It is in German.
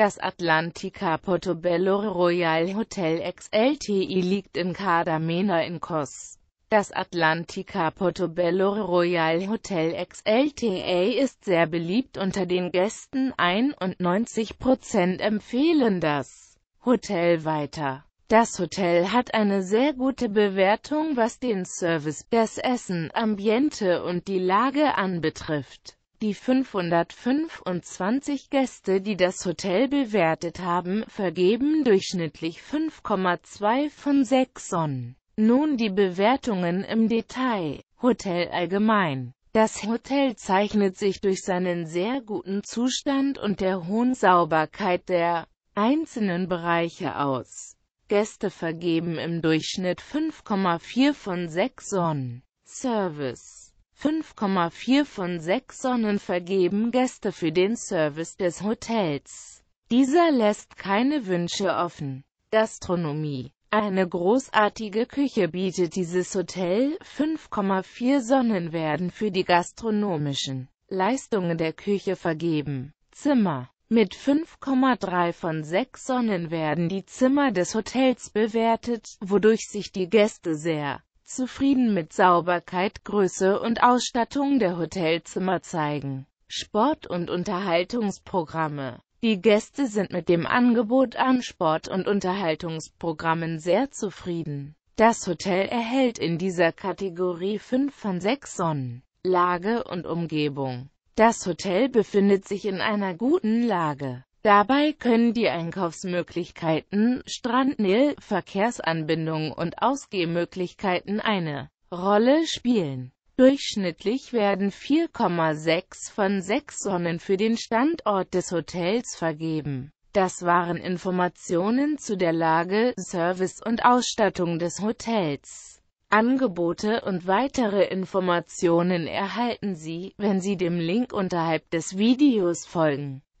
Das Atlantica Portobello Royal Hotel XLTI liegt in Cardamena in Kos. Das Atlantica Portobello Royal Hotel XLTA ist sehr beliebt unter den Gästen, 91% empfehlen das Hotel weiter. Das Hotel hat eine sehr gute Bewertung was den Service, das Essen, Ambiente und die Lage anbetrifft. Die 525 Gäste, die das Hotel bewertet haben, vergeben durchschnittlich 5,2 von 6 Sonnen. Nun die Bewertungen im Detail. Hotel allgemein. Das Hotel zeichnet sich durch seinen sehr guten Zustand und der hohen Sauberkeit der einzelnen Bereiche aus. Gäste vergeben im Durchschnitt 5,4 von 6 Sonnen. Service 5,4 von 6 Sonnen vergeben Gäste für den Service des Hotels. Dieser lässt keine Wünsche offen. Gastronomie eine großartige Küche bietet dieses Hotel, 5,4 Sonnen werden für die gastronomischen Leistungen der Küche vergeben. Zimmer Mit 5,3 von 6 Sonnen werden die Zimmer des Hotels bewertet, wodurch sich die Gäste sehr zufrieden mit Sauberkeit, Größe und Ausstattung der Hotelzimmer zeigen. Sport- und Unterhaltungsprogramme Die Gäste sind mit dem Angebot an Sport- und Unterhaltungsprogrammen sehr zufrieden. Das Hotel erhält in dieser Kategorie 5 von 6 Sonnen. Lage und Umgebung Das Hotel befindet sich in einer guten Lage. Dabei können die Einkaufsmöglichkeiten, Strandnähe, Verkehrsanbindung und Ausgehmöglichkeiten eine Rolle spielen. Durchschnittlich werden 4,6 von 6 Sonnen für den Standort des Hotels vergeben. Das waren Informationen zu der Lage, Service und Ausstattung des Hotels. Angebote und weitere Informationen erhalten Sie, wenn Sie dem Link unterhalb des Videos folgen.